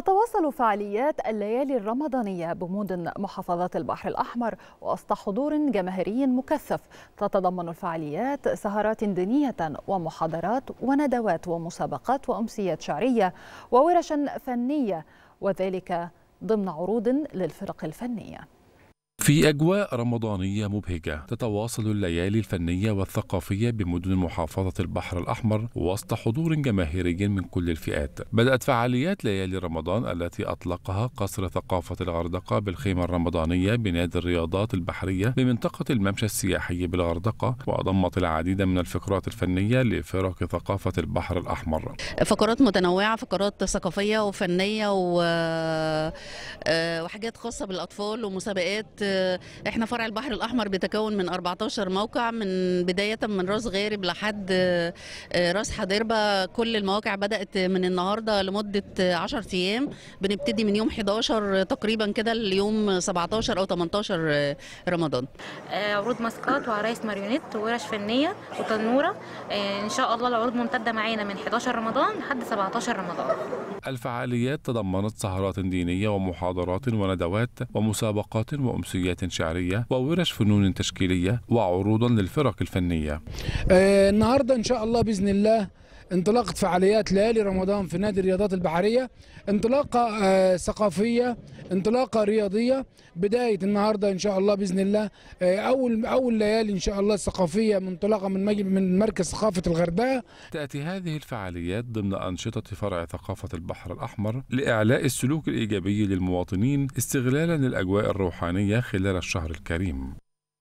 تتواصل فعاليات الليالي الرمضانية بمدن محافظات البحر الأحمر وسط حضور جماهيري مكثف تتضمن الفعاليات سهرات دينية ومحاضرات وندوات ومسابقات وأمسيات شعرية وورشا فنية وذلك ضمن عروض للفرق الفنيه في أجواء رمضانية مبهجة تتواصل الليالي الفنية والثقافية بمدن محافظة البحر الأحمر وسط حضور جماهيري من كل الفئات بدأت فعاليات ليالي رمضان التي أطلقها قصر ثقافة الغردقة بالخيمة الرمضانية بنادي الرياضات البحرية بمنطقة الممشى السياحي بالغردقة وأضمت العديد من الفقرات الفنية لفرق ثقافة البحر الأحمر فقرات متنوعة فقرات ثقافية وفنية و... آه، وحاجات خاصة بالأطفال ومسابقات احنا فرع البحر الاحمر بيتكون من 14 موقع من بدايه من راس غارب لحد آه، راس حضربه كل المواقع بدات من النهارده لمده 10 ايام بنبتدي من يوم 11 تقريبا كده ليوم 17 او 18 آه، رمضان آه، عروض ماسكات وعرايس ماريونيت وورش فنيه وتنوره ان شاء الله العروض ممتده معانا من 11 رمضان لحد 17 رمضان الفعاليات تضمنت سهرات دينيه ومحاضرات وندوات ومسابقات وامسيات فعاليات شعرية وورش فنون تشكيلية وعروضا للفرق الفنية آه، النهاردة إن شاء الله بإذن الله انطلاقة فعاليات ليالي رمضان في نادي الرياضات البحرية انطلاقة آه، ثقافية انطلاقة رياضية بداية النهاردة إن شاء الله بإذن الله آه، أول أول ليالي إن شاء الله الثقافية منطلقة من من مركز ثقافة الغرباء تأتي هذه الفعاليات ضمن أنشطة فرع ثقافة البحر الأحمر لإعلاء السلوك الإيجابي للمواطنين استغلالا للأجواء الروحانية خلال الشهر الكريم